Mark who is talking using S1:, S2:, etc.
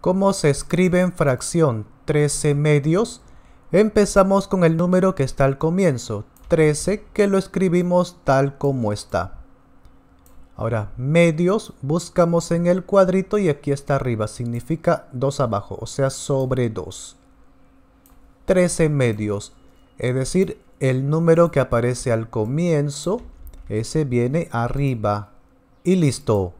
S1: ¿Cómo se escribe en fracción 13 medios? Empezamos con el número que está al comienzo, 13, que lo escribimos tal como está. Ahora, medios, buscamos en el cuadrito y aquí está arriba, significa 2 abajo, o sea, sobre 2. 13 medios, es decir, el número que aparece al comienzo, ese viene arriba. Y listo.